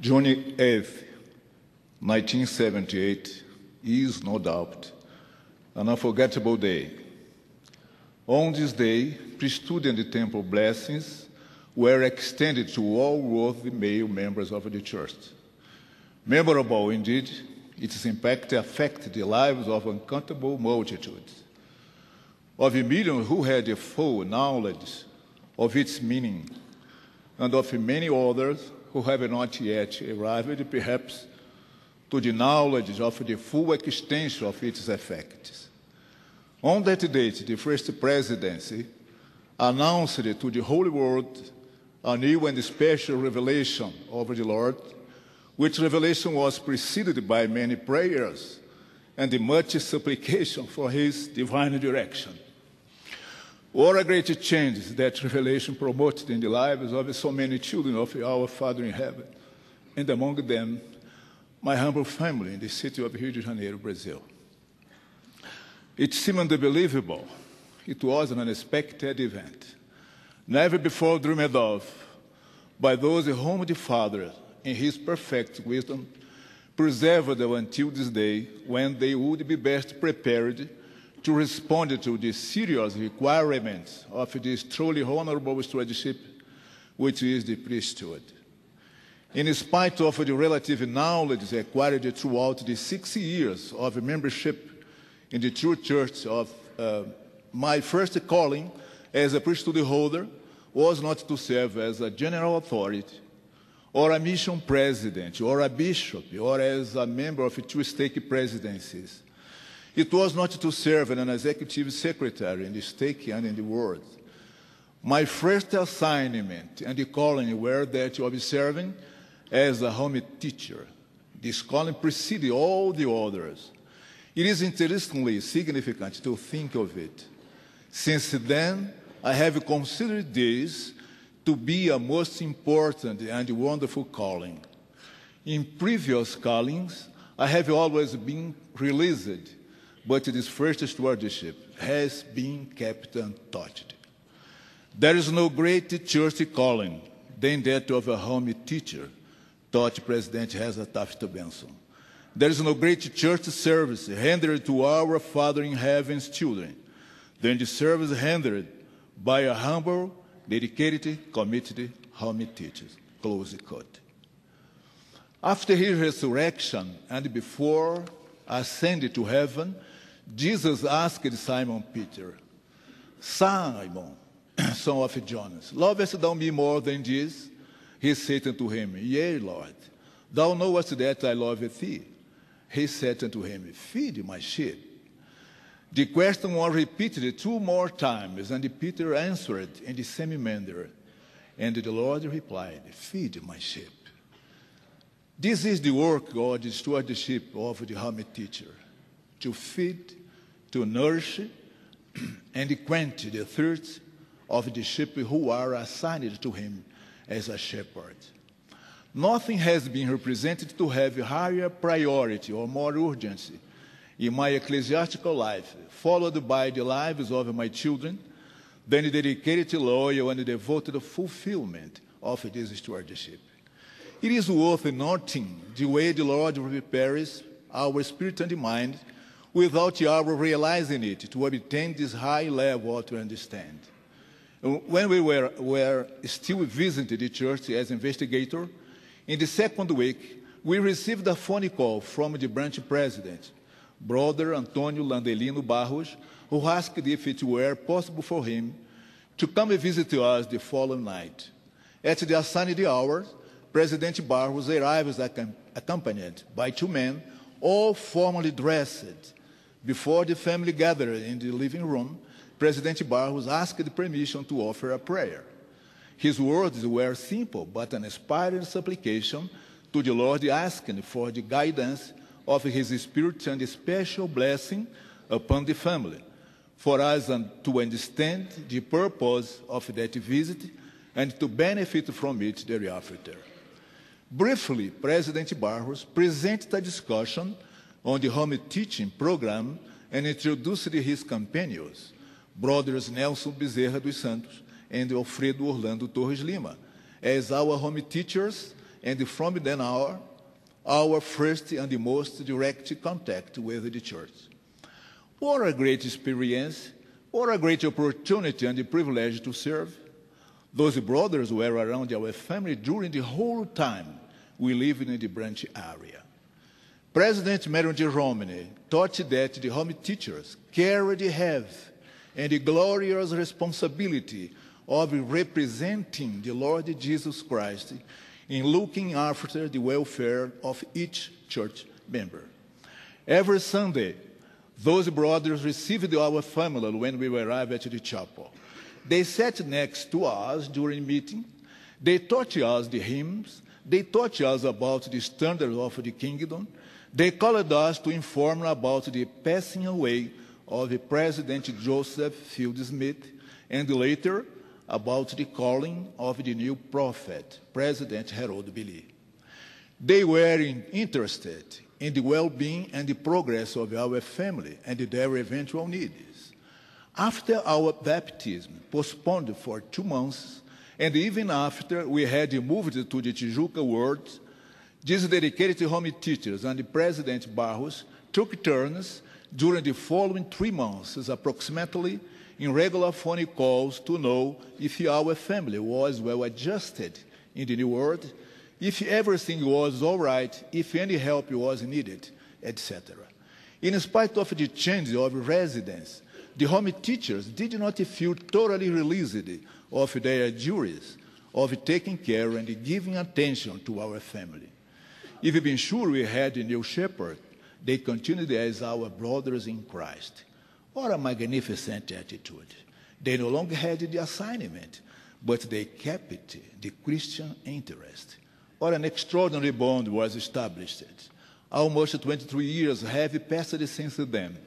June 8, 1978 is no doubt an unforgettable day. On this day, priesthood and the temple blessings were extended to all worthy male members of the church. Memorable indeed, its impact affected the lives of uncountable multitudes, of million who had a full knowledge of its meaning, and of many others who have not yet arrived, perhaps to the knowledge of the full extent of its effects. On that date, the first presidency announced to the whole world a new and special revelation of the Lord, which revelation was preceded by many prayers and much supplication for his divine direction. What a great change that revelation promoted in the lives of so many children of our Father in heaven, and among them, my humble family in the city of Rio de Janeiro, Brazil. It seemed unbelievable. It was an unexpected event, never before dreamed of by those whom the Father, in his perfect wisdom, preserved until this day when they would be best prepared to respond to the serious requirements of this truly honorable stewardship, which is the priesthood. In spite of the relative knowledge acquired throughout the six years of membership in the true church of uh, my first calling as a priesthood holder was not to serve as a general authority or a mission president or a bishop or as a member of two stake presidencies it was not to serve as an executive secretary in the state and in the world. My first assignment and the calling were that of serving as a home teacher. This calling preceded all the others. It is interestingly significant to think of it. Since then, I have considered this to be a most important and wonderful calling. In previous callings, I have always been released but this first stewardship has been kept untouched. There is no greater church calling than that of a home teacher, taught President Reza Taft Benson. There is no greater church service rendered to our Father in Heaven's children than the service rendered by a humble, dedicated, committed home teacher. Close quote. After his resurrection and before ascended to heaven, Jesus asked Simon Peter, Simon, son of Jonas, lovest thou me more than this? He said unto him, Yea, Lord, thou knowest that I love thee. He said unto him, Feed my sheep. The question was repeated two more times, and Peter answered in the same manner. And the Lord replied, Feed my sheep. This is the work God, the sheep of the hermit teacher, to feed to nourish and quench the thirst of the sheep who are assigned to him as a shepherd. Nothing has been represented to have higher priority or more urgency in my ecclesiastical life, followed by the lives of my children, than the dedicated, loyal, and devoted fulfillment of this stewardship. It is worth noting the way the Lord prepares our spirit and mind without our realizing it, to obtain this high level to understand. When we were, were still visiting the church as investigator, in the second week, we received a phone call from the branch president, Brother Antonio Landelino Barros, who asked if it were possible for him to come and visit us the following night. At the assigned hour, President Barros arrives accompanied by two men, all formally dressed before the family gathered in the living room, President Barros asked permission to offer a prayer. His words were simple, but an inspired supplication to the Lord asking for the guidance of His Spirit and a special blessing upon the family, for us to understand the purpose of that visit and to benefit from it thereafter. Briefly, President Barros presented a discussion on the home teaching program and introduced his companions, brothers Nelson Bezerra dos Santos and Alfredo Orlando Torres Lima, as our home teachers, and from then on, our first and the most direct contact with the church. What a great experience, what a great opportunity and the privilege to serve. Those brothers were around our family during the whole time we lived in the branch area. President Marion Romney taught that the home teachers carry the and the glorious responsibility of representing the Lord Jesus Christ in looking after the welfare of each church member. Every Sunday, those brothers received our family when we arrived at the chapel. They sat next to us during meeting. They taught us the hymns. They taught us about the standards of the kingdom. They called us to inform about the passing away of President Joseph Field Smith and later about the calling of the new prophet, President Harold Billy. They were interested in the well being and the progress of our family and their eventual needs. After our baptism, postponed for two months, and even after we had moved to the Tijuca world, this dedicated home teachers and President Barros took turns during the following three months approximately in regular phone calls to know if our family was well adjusted in the new world, if everything was all right, if any help was needed, etc. In spite of the change of residence, the home teachers did not feel totally released of their duties of taking care and giving attention to our family. If Even been sure we had a new shepherd, they continued as our brothers in Christ. What a magnificent attitude. They no longer had the assignment, but they kept the Christian interest. What an extraordinary bond was established. Almost 23 years have passed since then.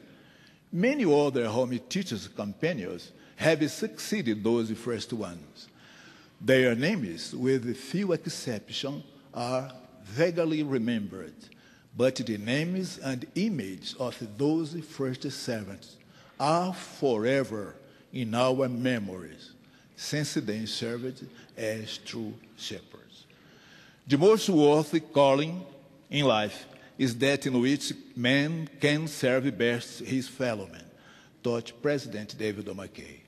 Many other home teachers' companions have succeeded those first ones. Their names, with few exceptions, are vaguely remembered, but the names and image of those first servants are forever in our memories, since they served as true shepherds. The most worthy calling in life is that in which man can serve best his fellow man, President David O. McKay.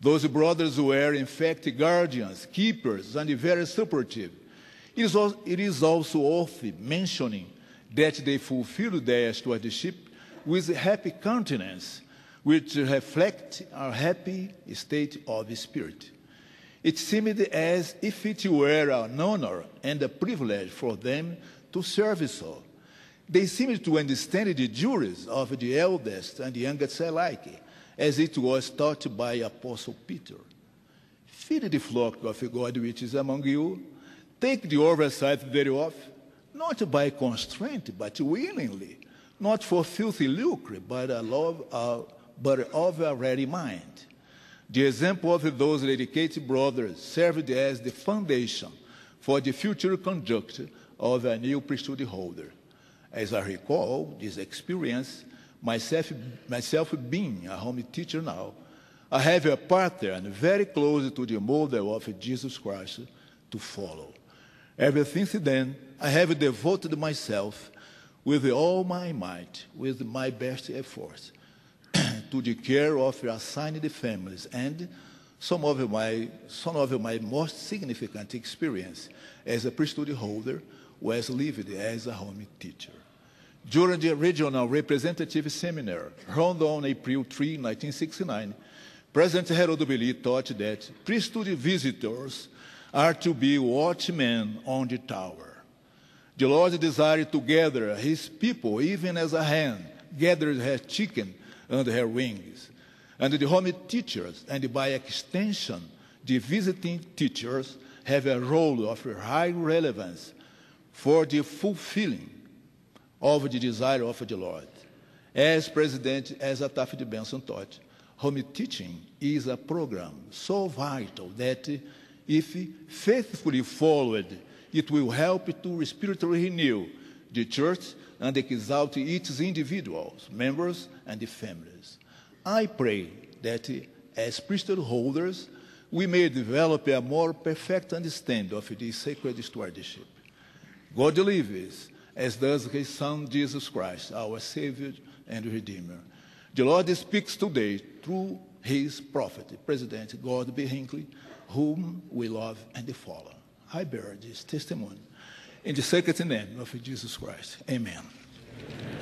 Those brothers were, in fact, guardians, keepers, and very supportive it is also worth mentioning that they fulfilled their stewardship with happy countenance, which reflect a happy state of spirit. It seemed as if it were an honor and a privilege for them to serve so. They seemed to understand the duties of the eldest and the youngest alike, as it was taught by Apostle Peter. Feed the flock of God which is among you, take the oversight thereof, not by constraint, but willingly, not for filthy lucre, but, a love, uh, but of a ready mind. The example of those dedicated brothers served as the foundation for the future conduct of a new priesthood holder. As I recall this experience, myself, myself being a home teacher now, I have a pattern very close to the model of Jesus Christ to follow. Ever since then, I have devoted myself with all my might, with my best efforts, to the care of assigned families and some of my, some of my most significant experience as a priesthood holder was lived as a home teacher. During the regional representative seminar held on April 3, 1969, President Harold Billy taught that priesthood visitors are to be watchmen on the tower. The Lord desired to gather his people, even as a hen gathers her chicken under her wings. And the home teachers, and by extension, the visiting teachers, have a role of high relevance for the fulfilling of the desire of the Lord. As President, as Ataf de Benson taught, home teaching is a program so vital that if faithfully followed, it will help to spiritually renew the church and exalt its individuals, members, and families. I pray that as priesthood holders, we may develop a more perfect understanding of this sacred stewardship. God lives, as does his Son Jesus Christ, our Savior and Redeemer. The Lord speaks today through his prophet, President Gordon B. Hinckley, whom we love and follow. I bear this testimony in the sacred name of Jesus Christ. Amen. Amen.